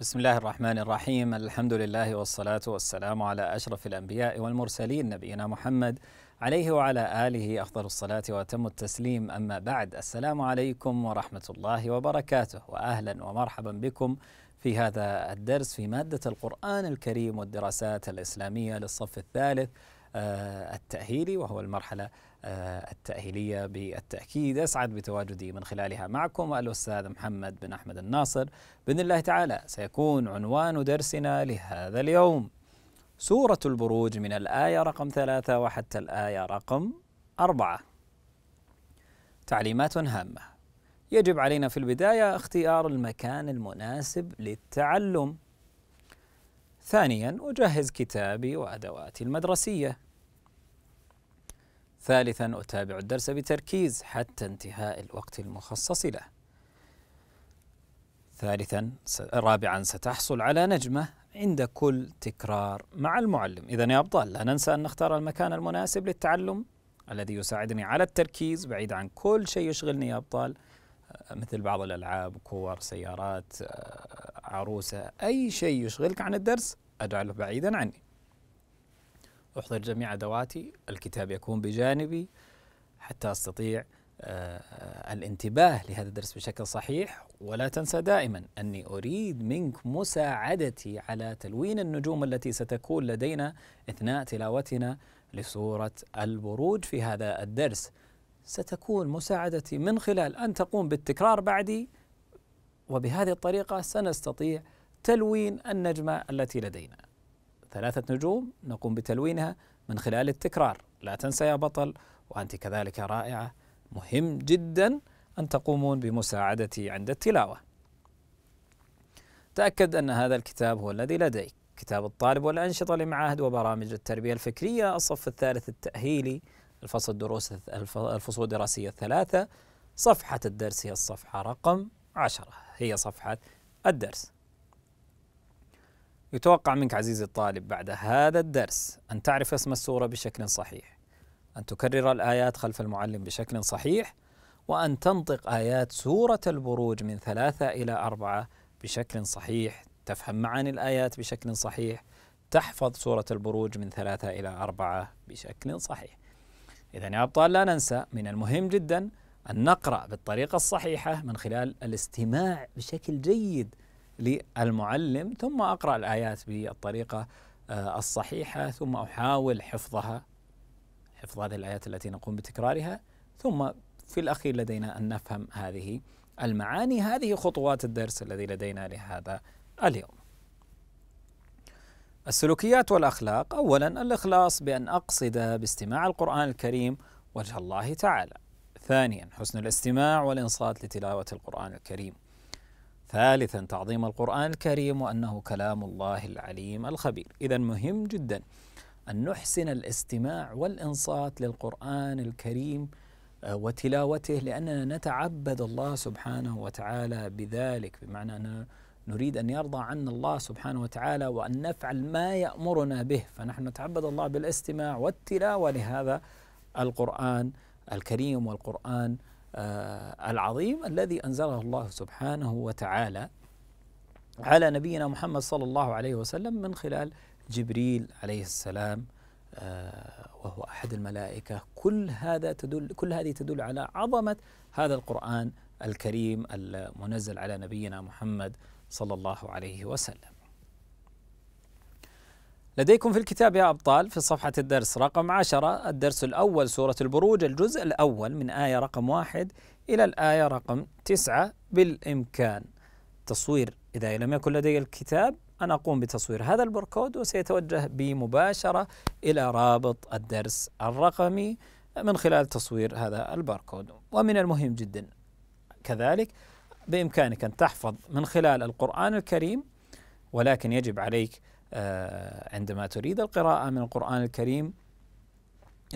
بسم الله الرحمن الرحيم الحمد لله والصلاة والسلام على أشرف الأنبياء والمرسلين نبينا محمد عليه وعلى آله أفضل الصلاة وأتم التسليم أما بعد السلام عليكم ورحمة الله وبركاته وأهلا ومرحبا بكم في هذا الدرس في مادة القرآن الكريم والدراسات الإسلامية للصف الثالث آه، التأهيلي وهو المرحلة آه، التأهيلية بالتأكيد أسعد بتواجدي من خلالها معكم الأستاذ محمد بن أحمد الناصر بإذن الله تعالى سيكون عنوان درسنا لهذا اليوم سورة البروج من الآية رقم ثلاثة وحتى الآية رقم أربعة تعليمات هامة يجب علينا في البداية اختيار المكان المناسب للتعلم ثانيا أجهز كتابي وأدواتي المدرسية ثالثا أتابع الدرس بتركيز حتى انتهاء الوقت المخصص له ثالثا رابعا ستحصل على نجمة عند كل تكرار مع المعلم إذا يا أبطال لا ننسى أن نختار المكان المناسب للتعلم الذي يساعدني على التركيز بعيد عن كل شيء يشغلني يا أبطال آه، مثل بعض الألعاب كور سيارات آه، عروسة أي شيء يشغلك عن الدرس أجعله بعيدا عني أحضر جميع أدواتي الكتاب يكون بجانبي حتى أستطيع آه، الانتباه لهذا الدرس بشكل صحيح ولا تنسى دائما أني أريد منك مساعدتي على تلوين النجوم التي ستكون لدينا أثناء تلاوتنا لسورة البروج في هذا الدرس ستكون مساعدتي من خلال أن تقوم بالتكرار بعدي وبهذه الطريقة سنستطيع تلوين النجمة التي لدينا ثلاثة نجوم نقوم بتلوينها من خلال التكرار لا تنسى يا بطل وأنت كذلك رائعة مهم جدا أن تقومون بمساعدتي عند التلاوة تأكد أن هذا الكتاب هو الذي لديك كتاب الطالب والأنشطة لمعاهد وبرامج التربية الفكرية الصف الثالث التأهيلي الفصل الدروس الفصول الدراسية الثلاثة صفحة الدرس هي الصفحة رقم عشرة هي صفحة الدرس يتوقع منك عزيزي الطالب بعد هذا الدرس أن تعرف اسم السورة بشكل صحيح أن تكرر الآيات خلف المعلم بشكل صحيح وأن تنطق آيات سورة البروج من ثلاثة إلى أربعة بشكل صحيح تفهم معاني الآيات بشكل صحيح تحفظ سورة البروج من ثلاثة إلى أربعة بشكل صحيح إذا يا أبطال لا ننسى من المهم جدا أن نقرأ بالطريقة الصحيحة من خلال الاستماع بشكل جيد للمعلم ثم أقرأ الآيات بالطريقة آه، الصحيحة ثم أحاول حفظها حفظ هذه الآيات التي نقوم بتكرارها ثم في الأخير لدينا أن نفهم هذه المعاني هذه خطوات الدرس الذي لدينا لهذا اليوم السلوكيات والأخلاق أولا الإخلاص بأن أقصد باستماع القرآن الكريم وجه الله تعالى ثانيا حسن الاستماع والإنصات لتلاوة القرآن الكريم ثالثا تعظيم القرآن الكريم وأنه كلام الله العليم الخبير إذا مهم جدا أن نحسن الاستماع والإنصات للقرآن الكريم آه، وتلاوته لأننا نتعبد الله سبحانه وتعالى بذلك بمعنى أننا نريد أن يرضى عنا الله سبحانه وتعالى وأن نفعل ما يأمرنا به فنحن نتعبد الله بالاستماع والتلاوة لهذا القرآن الكريم والقرآن آه، العظيم الذي انزله الله سبحانه وتعالى على نبينا محمد صلى الله عليه وسلم من خلال جبريل عليه السلام آه، وهو احد الملائكه كل هذا تدل كل هذه تدل على عظمه هذا القران الكريم المنزل على نبينا محمد صلى الله عليه وسلم لديكم في الكتاب يا أبطال في صفحة الدرس رقم عشرة الدرس الأول سورة البروج الجزء الأول من آية رقم واحد إلى الآية رقم تسعة بالإمكان تصوير إذا لم يكن لدي الكتاب أنا أقوم بتصوير هذا البركود وسيتوجه بي مباشرة إلى رابط الدرس الرقمي من خلال تصوير هذا الباركود ومن المهم جدا كذلك بإمكانك أن تحفظ من خلال القرآن الكريم ولكن يجب عليك آه، عندما تريد القراءة من القرآن الكريم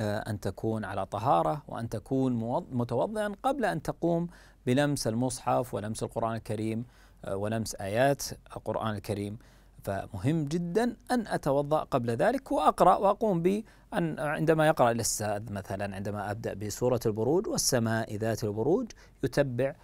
آه، أن تكون على طهارة وأن تكون متوضئا قبل أن تقوم بلمس المصحف ولمس القرآن الكريم آه، ولمس آيات القرآن الكريم فمهم جدا أن أتوضأ قبل ذلك وأقرأ وأقوم بأن عندما يقرأ الأستاذ مثلا عندما أبدأ بسورة البروج والسماء ذات البروج يتبع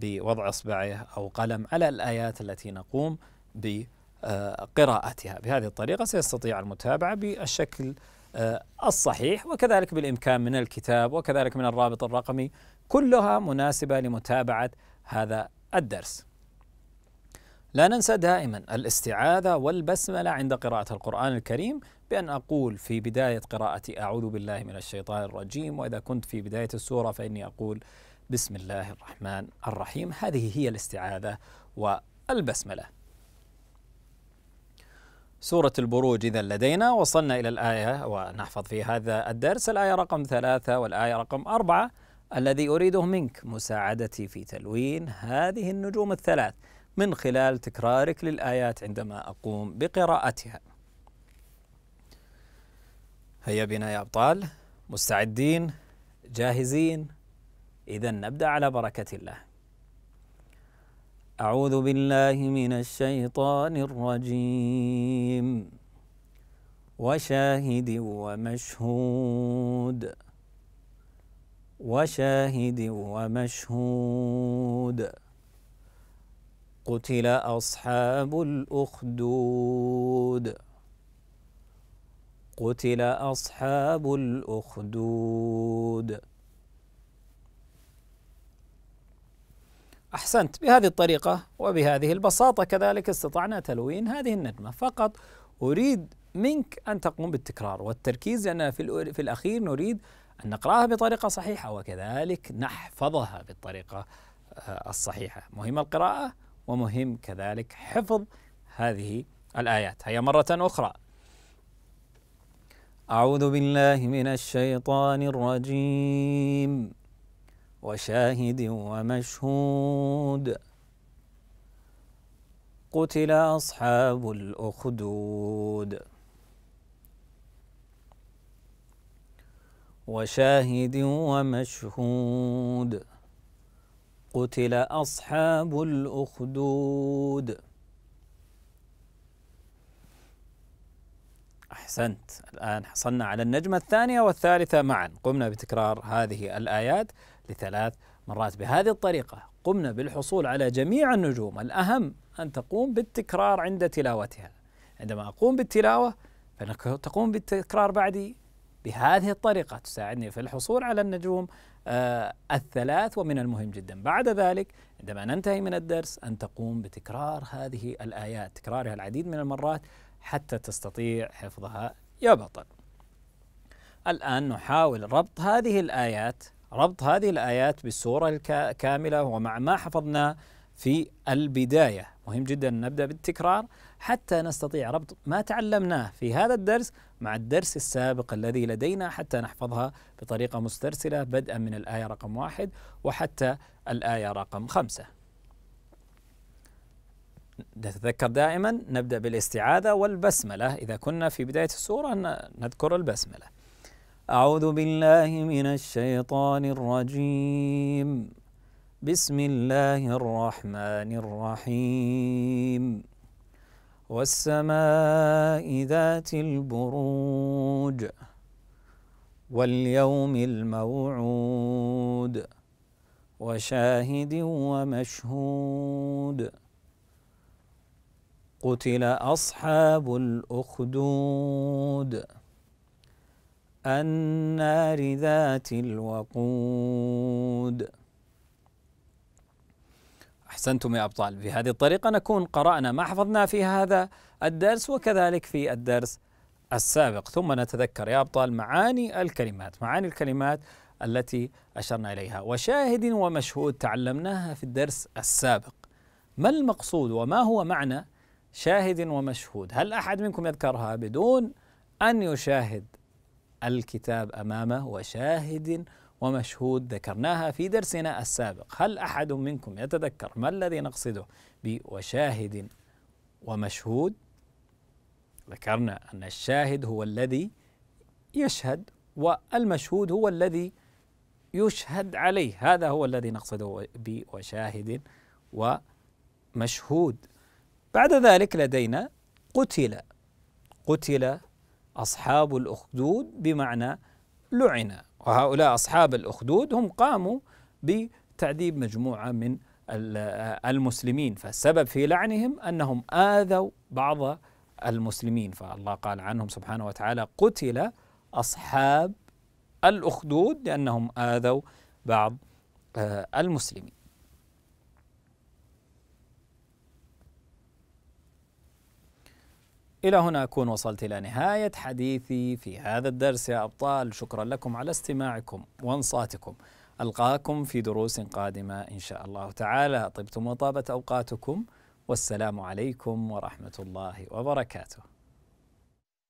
بوضع إصبعه أو قلم على الآيات التي نقوم ب آه، قراءتها بهذه الطريقة سيستطيع المتابعة بالشكل آه، الصحيح وكذلك بالإمكان من الكتاب وكذلك من الرابط الرقمي كلها مناسبة لمتابعة هذا الدرس لا ننسى دائما الاستعاذة والبسملة عند قراءة القرآن الكريم بأن أقول في بداية قراءتي أعوذ بالله من الشيطان الرجيم وإذا كنت في بداية السورة فإني أقول بسم الله الرحمن الرحيم هذه هي الاستعاذة والبسمله سورة البروج إذا لدينا وصلنا إلى الآية ونحفظ في هذا الدرس الآية رقم ثلاثة والآية رقم أربعة الذي أريده منك مساعدتي في تلوين هذه النجوم الثلاث من خلال تكرارك للآيات عندما أقوم بقراءتها هيا بنا يا أبطال مستعدين جاهزين إذا نبدأ على بركة الله أعوذ بالله من الشيطان الرجيم وشاهد ومشهود وشاهد ومشهود قتل أصحاب الأخدود قتل أصحاب الأخدود أحسنت بهذه الطريقة وبهذه البساطة كذلك استطعنا تلوين هذه النجمة فقط أريد منك أن تقوم بالتكرار والتركيز لأن في, في الأخير نريد أن نقرأها بطريقة صحيحة وكذلك نحفظها بالطريقة آه، الصحيحة مهم القراءة ومهم كذلك حفظ هذه الآيات هيا مرة أخرى أعوذ بالله من الشيطان الرجيم وشاهد ومشهود قتل أصحاب الأخدود وشاهد ومشهود قتل أصحاب الأخدود أحسنت الآن حصلنا على النجمة الثانية والثالثة معا قمنا بتكرار هذه الآيات لثلاث مرات بهذه الطريقة قمنا بالحصول على جميع النجوم الأهم أن تقوم بالتكرار عند تلاوتها عندما أقوم بالتلاوة فإنك تقوم بالتكرار بعدي بهذه الطريقة تساعدني في الحصول على النجوم آه الثلاث ومن المهم جدا بعد ذلك عندما ننتهي من الدرس أن تقوم بتكرار هذه الآيات تكرارها العديد من المرات حتى تستطيع حفظها يا بطل الآن نحاول ربط هذه الآيات ربط هذه الآيات بالسورة الكاملة ومع ما حفظنا في البداية مهم جدا نبدأ بالتكرار حتى نستطيع ربط ما تعلمناه في هذا الدرس مع الدرس السابق الذي لدينا حتى نحفظها بطريقة مسترسلة بدءا من الآية رقم واحد وحتى الآية رقم خمسة نتذكر دائما نبدأ بالاستعاذة والبسملة إذا كنا في بداية السورة نذكر البسملة أعوذ بالله من الشيطان الرجيم بسم الله الرحمن الرحيم والسماء ذات البروج واليوم الموعود وشاهد ومشهود قتل أصحاب الأخدود النار ذات الوقود أحسنتم يا أبطال بهذه الطريقة نكون قرأنا ما حفظنا في هذا الدرس وكذلك في الدرس السابق ثم نتذكر يا أبطال معاني الكلمات معاني الكلمات التي أشرنا إليها وشاهد ومشهود تعلمناها في الدرس السابق ما المقصود وما هو معنى شاهد ومشهود هل أحد منكم يذكرها بدون أن يشاهد الكتاب أمامه وشاهد ومشهود ذكرناها في درسنا السابق هل أحد منكم يتذكر ما الذي نقصده بوشاهد ومشهود ذكرنا أن الشاهد هو الذي يشهد والمشهود هو الذي يشهد عليه هذا هو الذي نقصده بوشاهد ومشهود بعد ذلك لدينا قتل قتل أصحاب الأخدود بمعنى لعن وهؤلاء أصحاب الأخدود هم قاموا بتعذيب مجموعة من المسلمين فالسبب في لعنهم أنهم آذوا بعض المسلمين فالله قال عنهم سبحانه وتعالى قتل أصحاب الأخدود لأنهم آذوا بعض آه، المسلمين إلى هنا أكون وصلت إلى نهاية حديثي في هذا الدرس يا أبطال شكرا لكم على استماعكم وانصاتكم ألقاكم في دروس قادمة إن شاء الله تعالى طبتم وطابت أوقاتكم والسلام عليكم ورحمة الله وبركاته